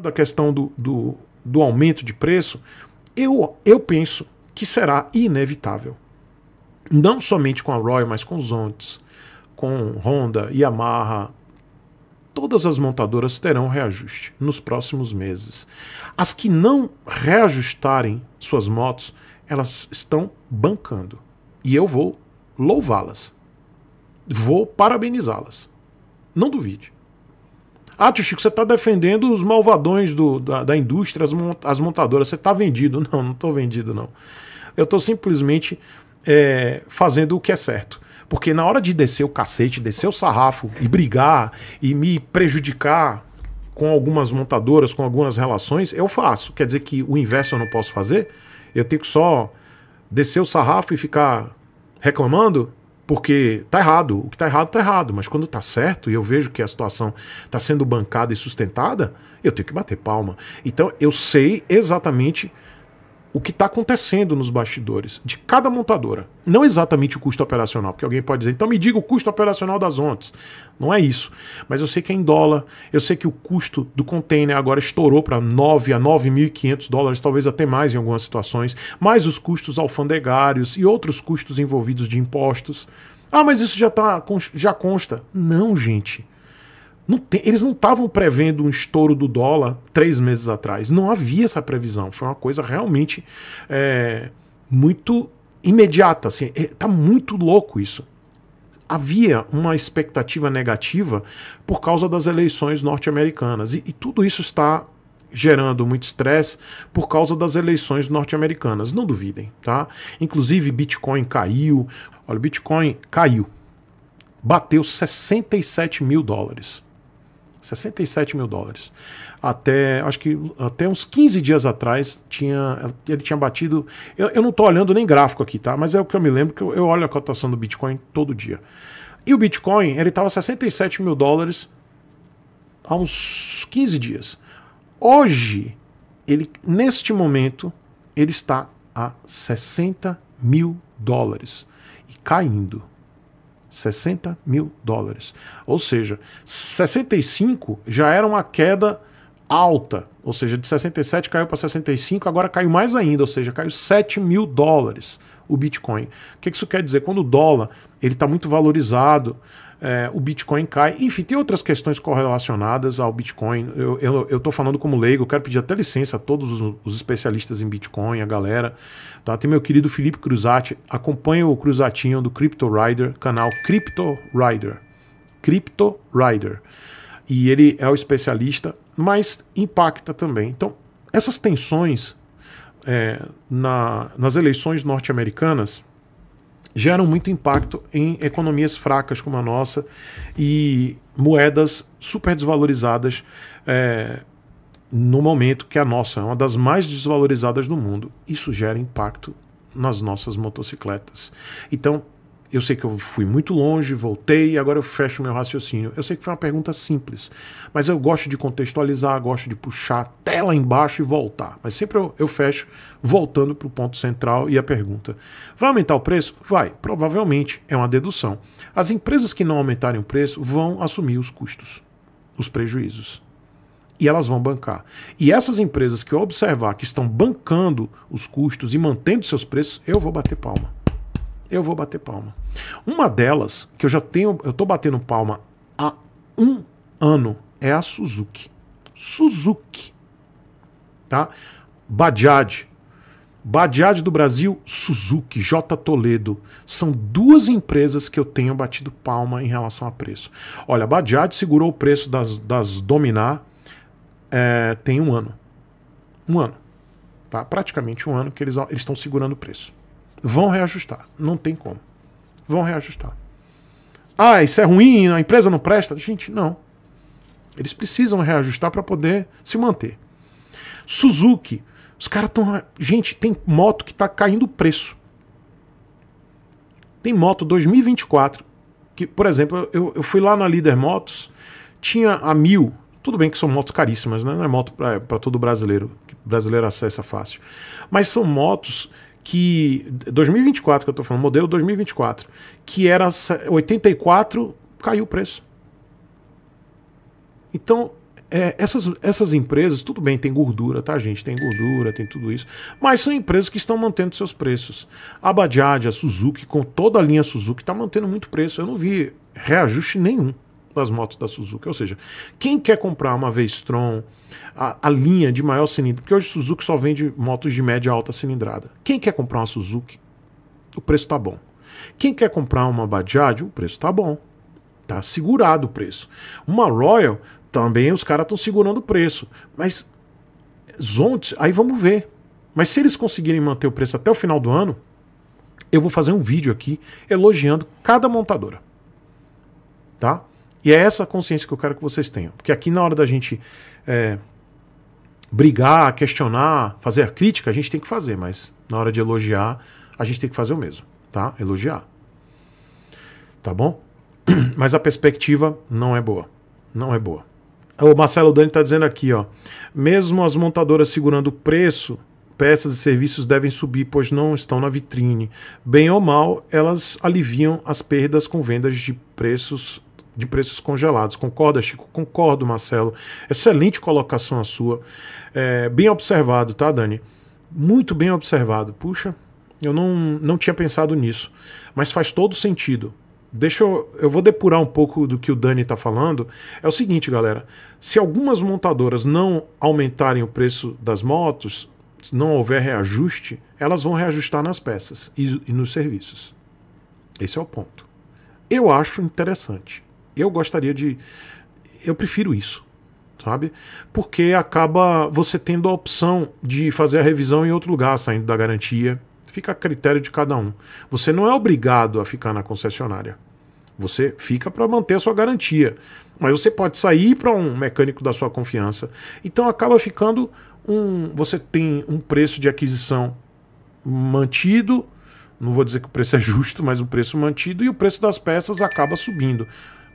da questão do, do, do aumento de preço, eu, eu penso que será inevitável. Não somente com a Roy, mas com os Ontes, com Honda, Yamaha, todas as montadoras terão reajuste nos próximos meses. As que não reajustarem suas motos, elas estão bancando. E eu vou louvá-las. Vou parabenizá-las. Não duvide. Ah, tio Chico, você está defendendo os malvadões do, da, da indústria, as, montadoras. Você está vendido. Não, não estou vendido, não. Eu estou simplesmente é, fazendo o que é certo. Porque na hora de descer o cacete, descer o sarrafo e brigar e me prejudicar com algumas montadoras, com algumas relações, eu faço. Quer dizer que o inverso eu não posso fazer? Eu tenho que só descer o sarrafo e ficar reclamando? Porque tá errado, o que tá errado tá errado, mas quando tá certo e eu vejo que a situação tá sendo bancada e sustentada, eu tenho que bater palma. Então eu sei exatamente o que está acontecendo nos bastidores de cada montadora. Não exatamente o custo operacional, porque alguém pode dizer, então me diga o custo operacional das ontes. Não é isso. Mas eu sei que é em dólar, eu sei que o custo do container agora estourou para 9 a 9.500 dólares, talvez até mais em algumas situações, mais os custos alfandegários e outros custos envolvidos de impostos. Ah, mas isso já, tá, já consta. Não, gente. Não tem, eles não estavam prevendo um estouro do dólar três meses atrás. Não havia essa previsão. Foi uma coisa realmente é, muito imediata. Assim, é, tá muito louco isso. Havia uma expectativa negativa por causa das eleições norte-americanas. E, e tudo isso está gerando muito estresse por causa das eleições norte-americanas. Não duvidem, tá? Inclusive, Bitcoin caiu. Olha, Bitcoin caiu. Bateu 67 mil dólares. 67 mil dólares. Até, acho que até uns 15 dias atrás, tinha, ele tinha batido. Eu, eu não estou olhando nem gráfico aqui, tá? Mas é o que eu me lembro, que eu, eu olho a cotação do Bitcoin todo dia. E o Bitcoin, ele estava 67 mil dólares há uns 15 dias. Hoje, ele, neste momento, ele está a 60 mil dólares e caindo. 60 mil dólares. Ou seja, 65 já era uma queda alta, ou seja, de 67 caiu para 65, agora caiu mais ainda, ou seja, caiu 7 mil dólares o Bitcoin. O que isso quer dizer? Quando o dólar ele está muito valorizado, é, o Bitcoin cai. Enfim, tem outras questões correlacionadas ao Bitcoin. Eu estou falando como leigo, quero pedir até licença a todos os, os, especialistas em Bitcoin, a galera. Tá? Tem meu querido Felipe Cruzati, acompanha o Cruzatinho do Crypto Rider, canal Crypto Rider. Crypto Rider e ele é o especialista, mas impacta também. Então, essas tensões é, na, nas eleições norte-americanas geram muito impacto em economias fracas como a nossa e moedas super desvalorizadas é, no momento que a nossa é uma das mais desvalorizadas do mundo. Isso gera impacto nas nossas motocicletas. Então, eu sei que eu fui muito longe, voltei e agora eu fecho meu raciocínio. Eu sei que foi uma pergunta simples, mas eu gosto de contextualizar, gosto de puxar até lá embaixo e voltar. Mas sempre eu, eu fecho voltando para o ponto central e a pergunta: vai aumentar o preço? Vai, provavelmente é uma dedução. As empresas que não aumentarem o preço vão assumir os custos, os prejuízos e elas vão bancar. E essas empresas que eu observar que estão bancando os custos e mantendo seus preços, eu vou bater palma eu vou bater palma. Uma delas, que eu já tenho, eu tô batendo palma há um ano, é a Suzuki. Suzuki. Tá? Bajaj. Bajaj do Brasil, Suzuki, J Toledo, são duas empresas que eu tenho batido palma em relação a preço. Olha, a Bajaj segurou o preço das, das Dominar é, tem um ano. Um ano. Tá? Praticamente um ano que eles estão segurando o preço. Vão reajustar. Não tem como. Vão reajustar. Ah, isso é ruim, a empresa não presta? Gente, não. Eles precisam reajustar para poder se manter. Suzuki. Os caras estão. Gente, tem moto que está caindo o preço. Tem moto 2024. Que, por exemplo, eu, eu fui lá na Líder Motos, tinha a mil. Tudo bem que são motos caríssimas, né? Não é moto para todo brasileiro. Que brasileiro acessa fácil. Mas são motos que 2024 que eu estou falando, modelo 2024, que era 84, caiu o preço. Então, é, essas, essas empresas, tudo bem, tem gordura, tá, gente? Tem gordura, tem tudo isso. Mas são empresas que estão mantendo seus preços. A Bajaj, a Suzuki, com toda a linha Suzuki, está mantendo muito preço. Eu não vi reajuste nenhum das motos da Suzuki. Ou seja, quem quer comprar uma V-Strom, a, a, linha de maior cilindrada, porque hoje Suzuki só vende motos de média alta cilindrada. Quem quer comprar uma Suzuki, o preço está bom. Quem quer comprar uma Bajaj, o preço está bom. Tá segurado o preço. Uma Royal, também os caras estão segurando o preço. Mas Zontes, aí vamos ver. Mas se eles conseguirem manter o preço até o final do ano, eu vou fazer um vídeo aqui elogiando cada montadora. Tá? E é essa consciência que eu quero que vocês tenham. Porque aqui na hora da gente é, brigar, questionar, fazer a crítica, a gente tem que fazer, mas na hora de elogiar, a gente tem que fazer o mesmo, tá? Elogiar. Tá bom? Mas a perspectiva não é boa. Não é boa. O Marcelo Dani está dizendo aqui, ó. Mesmo as montadoras segurando o preço, peças e serviços devem subir, pois não estão na vitrine. Bem ou mal, elas aliviam as perdas com vendas de preços de preços congelados. Concorda, Chico? Concordo, Marcelo. Excelente colocação a sua. É, bem observado, tá, Dani? Muito bem observado. Puxa, eu não, não tinha pensado nisso. Mas faz todo sentido. Deixa eu, eu vou depurar um pouco do que o Dani está falando. É o seguinte, galera: se algumas montadoras não aumentarem o preço das motos, se não houver reajuste, elas vão reajustar nas peças e, e nos serviços. Esse é o ponto. Eu acho interessante. Eu gostaria de. Eu prefiro isso, sabe? Porque acaba você tendo a opção de fazer a revisão em outro lugar, saindo da garantia. Fica a critério de cada um. Você não é obrigado a ficar na concessionária. Você fica para manter a sua garantia. Mas você pode sair para um mecânico da sua confiança. Então acaba ficando um. Você tem um preço de aquisição mantido. Não vou dizer que o preço é justo, mas o preço mantido e o preço das peças acaba subindo.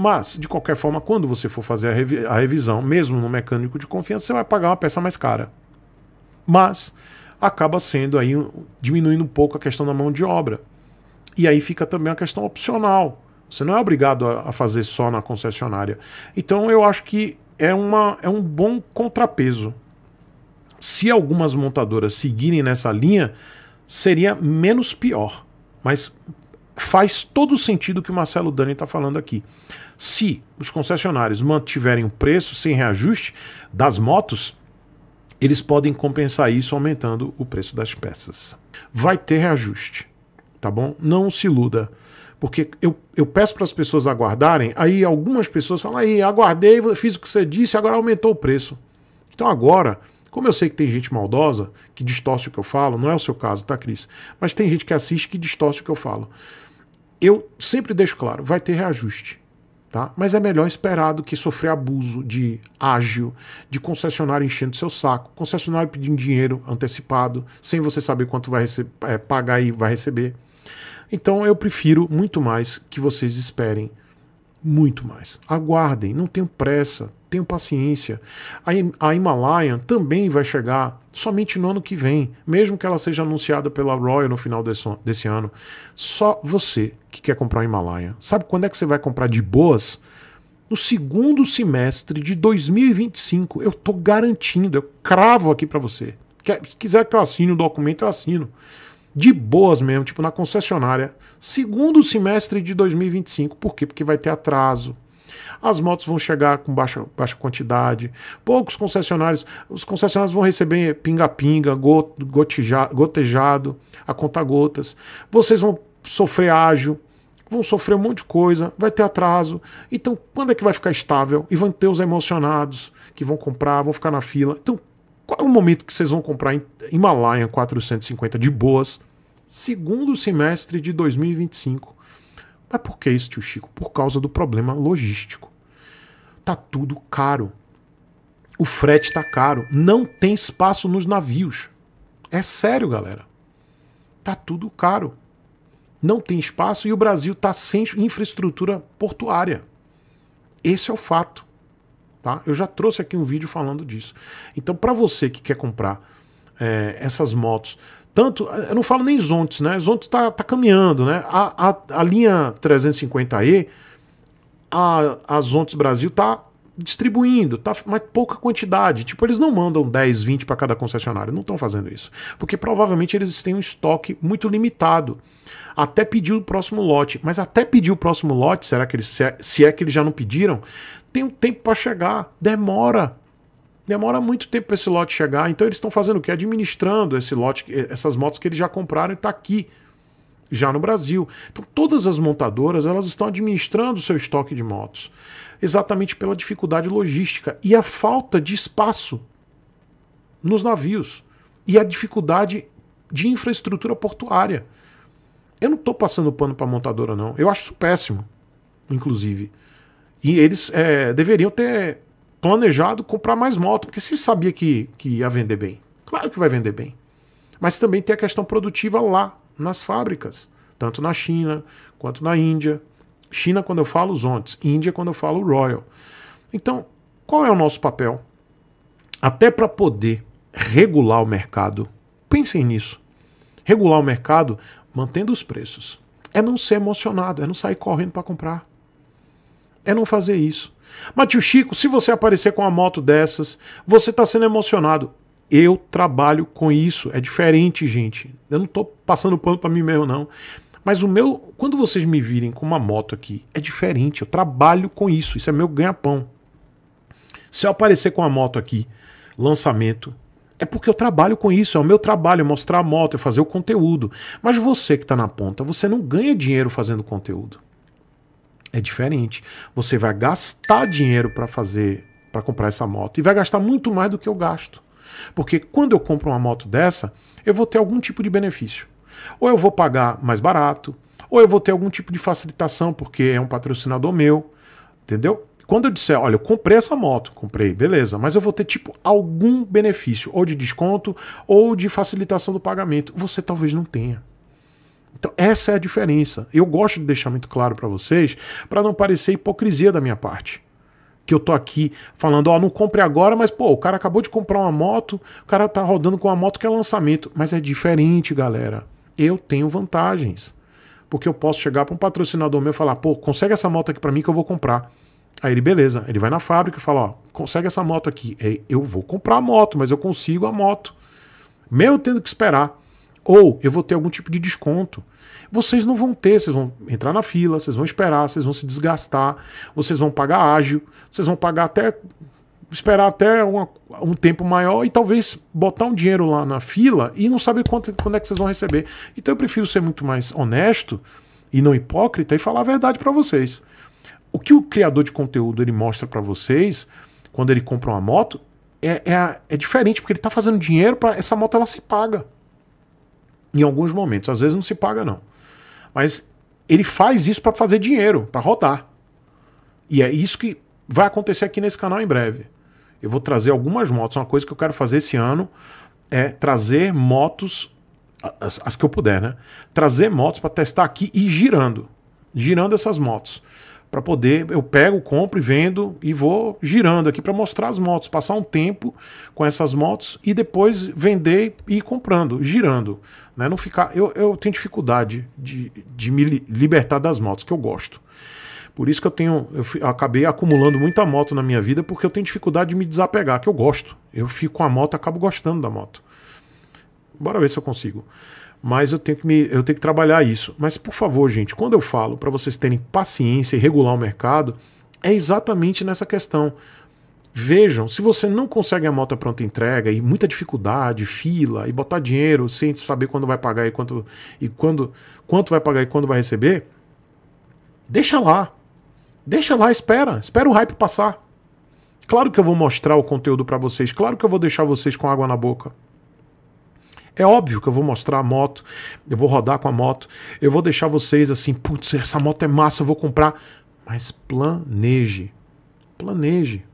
Mas, de qualquer forma, quando você for fazer a, revi a revisão, mesmo no mecânico de confiança, você vai pagar uma peça mais cara. Mas acaba sendo aí diminuindo um pouco a questão da mão de obra. E aí fica também a questão opcional. Você não é obrigado a, fazer só na concessionária. Então eu acho que é, uma, é um bom contrapeso. Se algumas montadoras seguirem nessa linha, seria menos pior. Mas faz todo o sentido que o Marcelo Dani está falando aqui. Se os concessionários mantiverem o preço sem reajuste das motos, eles podem compensar isso aumentando o preço das peças. Vai ter reajuste, tá bom? Não se iluda. Porque eu, eu peço para as pessoas aguardarem, aí algumas pessoas falam, aí aguardei, fiz o que você disse, agora aumentou o preço. Então agora, como eu sei que tem gente maldosa que distorce o que eu falo, não é o seu caso, tá, Cris? Mas tem gente que assiste que distorce o que eu falo eu sempre deixo claro, vai ter reajuste. Tá? Mas é melhor esperar do que sofrer abuso de ágil, de concessionário enchendo seu saco, concessionário pedindo dinheiro antecipado, sem você saber quanto vai é, pagar e vai receber. Então eu prefiro muito mais que vocês esperem muito mais. Aguardem, não tenham pressa tenham paciência. A, Himalaya também vai chegar somente no ano que vem, mesmo que ela seja anunciada pela Royal no final desse, desse ano. Só você que quer comprar a Himalaya. Sabe quando é que você vai comprar de boas? No segundo semestre de 2025. Eu tô garantindo, eu cravo aqui para você. Quer, se quiser que eu assine o documento, eu assino de boas mesmo, tipo na concessionária, segundo semestre de 2025. Por quê? Porque vai ter atraso, as motos vão chegar com baixa, baixa quantidade, poucos concessionários, os concessionários vão receber pinga-pinga, gotejado, a conta-gotas. Vocês vão sofrer ágio, vão sofrer um monte de coisa, vai ter atraso. Então, quando é que vai ficar estável? E vão ter os emocionados que vão comprar, vão ficar na fila. Então, qual é o momento que vocês vão comprar Himalaia 450 de boas? Segundo semestre de 2025. Mas por que isso, tio Chico? Por causa do problema logístico. Tá tudo caro. O frete tá caro. Não tem espaço nos navios. É sério, galera. Tá tudo caro. Não tem espaço e o Brasil tá sem infraestrutura portuária. Esse é o fato. Tá? Eu já trouxe aqui um vídeo falando disso. Então, para você que quer comprar é, essas motos tanto, eu não falo nem Zontes, né? Zontes tá tá caminhando, né? A, a, a linha 350E, a, a Zontes Brasil tá distribuindo, tá, mas pouca quantidade. Tipo, eles não mandam 10, 20 para cada concessionário, não estão fazendo isso. Porque provavelmente eles têm um estoque muito limitado. Até pedir o próximo lote, mas até pedir o próximo lote, será que eles se é, se é que eles já não pediram, tem um tempo para chegar, demora demora muito tempo para esse lote chegar. Então eles estão fazendo o quê? Administrando esse lote, eh, essas motos que eles já compraram e está aqui, já no Brasil. Então todas as montadoras elas estão administrando o seu estoque de motos, exatamente pela dificuldade logística e a falta de espaço nos navios e a dificuldade de infraestrutura portuária. Eu não estou passando pano para montadora, não. Eu acho isso péssimo, inclusive. E eles é, deveriam ter planejado comprar mais moto, porque se sabia que, que ia vender bem. Claro que vai vender bem. Mas também tem a questão produtiva lá, nas fábricas, tanto na China quanto na Índia. China, quando eu falo os ontes, Índia, quando eu falo Royal. Então, qual é o nosso papel? Até para poder regular o mercado, pensem nisso. Regular o mercado mantendo os preços. É não ser emocionado, é não sair correndo para comprar é não fazer isso. Mas tio Chico, se você aparecer com uma moto dessas, você está sendo emocionado. Eu trabalho com isso, é diferente, gente. Eu não estou passando pano para mim mesmo, não. Mas o meu, quando vocês me virem com uma moto aqui, é diferente. Eu trabalho com isso, isso é meu ganha-pão. Se eu aparecer com uma moto aqui, lançamento, é porque eu trabalho com isso, é o meu trabalho, é mostrar a moto, é fazer o conteúdo. Mas você que está na ponta, você não ganha dinheiro fazendo conteúdo. É diferente. Você vai gastar dinheiro para fazer, para comprar essa moto e vai gastar muito mais do que eu gasto. Porque quando eu compro uma moto dessa, eu vou ter algum tipo de benefício. Ou eu vou pagar mais barato, ou eu vou ter algum tipo de facilitação porque é um patrocinador meu, entendeu? Quando eu disser, olha, eu comprei essa moto, comprei, beleza, mas eu vou ter tipo algum benefício, ou de desconto, ou de facilitação do pagamento, você talvez não tenha. Então, essa é a diferença. Eu gosto de deixar muito claro para vocês, para não parecer hipocrisia da minha parte. Que eu tô aqui falando, ó, oh, não compre agora, mas pô, o cara acabou de comprar uma moto, o cara tá rodando com uma moto que é lançamento. Mas é diferente, galera. Eu tenho vantagens. Porque eu posso chegar para um patrocinador meu e falar, pô, consegue essa moto aqui para mim que eu vou comprar. Aí ele, beleza, ele vai na fábrica e fala: Ó, consegue essa moto aqui. Aí, eu vou comprar a moto, mas eu consigo a moto. Mesmo tendo que esperar. Ou eu vou ter algum tipo de desconto. Vocês não vão ter, vocês vão entrar na fila, vocês vão esperar, vocês vão se desgastar, vocês vão pagar ágil, vocês vão pagar até. esperar até uma, um tempo maior e talvez botar um dinheiro lá na fila e não saber quanto, quando é que vocês vão receber. Então eu prefiro ser muito mais honesto e não hipócrita e falar a verdade para vocês. O que o criador de conteúdo ele mostra para vocês quando ele compra uma moto é, é, é diferente, porque ele está fazendo dinheiro para essa moto ela se paga. Em alguns momentos. Às vezes não se paga, não. Mas ele faz isso para fazer dinheiro, para rodar. E é isso que vai acontecer aqui nesse canal em breve. Eu vou trazer algumas motos. Uma coisa que eu quero fazer esse ano é trazer motos, as, as que eu puder, né? Trazer motos para testar aqui e ir girando. Girando essas motos para poder eu pego, compro e vendo e vou girando aqui para mostrar as motos, passar um tempo com essas motos e depois vender e ir comprando, girando, né? Não ficar eu, eu tenho dificuldade de, de me libertar das motos que eu gosto. Por isso que eu tenho eu acabei acumulando muita moto na minha vida porque eu tenho dificuldade de me desapegar, que eu gosto. Eu fico com a moto, acabo gostando da moto. Bora ver se eu consigo mas eu tenho que me, eu tenho que trabalhar isso. Mas por favor, gente, quando eu falo para vocês terem paciência e regular o mercado, é exatamente nessa questão. Vejam, se você não consegue a moto pronta entrega e muita dificuldade, fila e botar dinheiro sem saber quando vai pagar e quanto e quando quanto vai pagar e quando vai receber, deixa lá. Deixa lá, espera, espera o hype passar. Claro que eu vou mostrar o conteúdo para vocês, claro que eu vou deixar vocês com água na boca. É óbvio que eu vou mostrar a moto, eu vou rodar com a moto, eu vou deixar vocês assim, putz, essa moto é massa, eu vou comprar. Mas planeje. Planeje.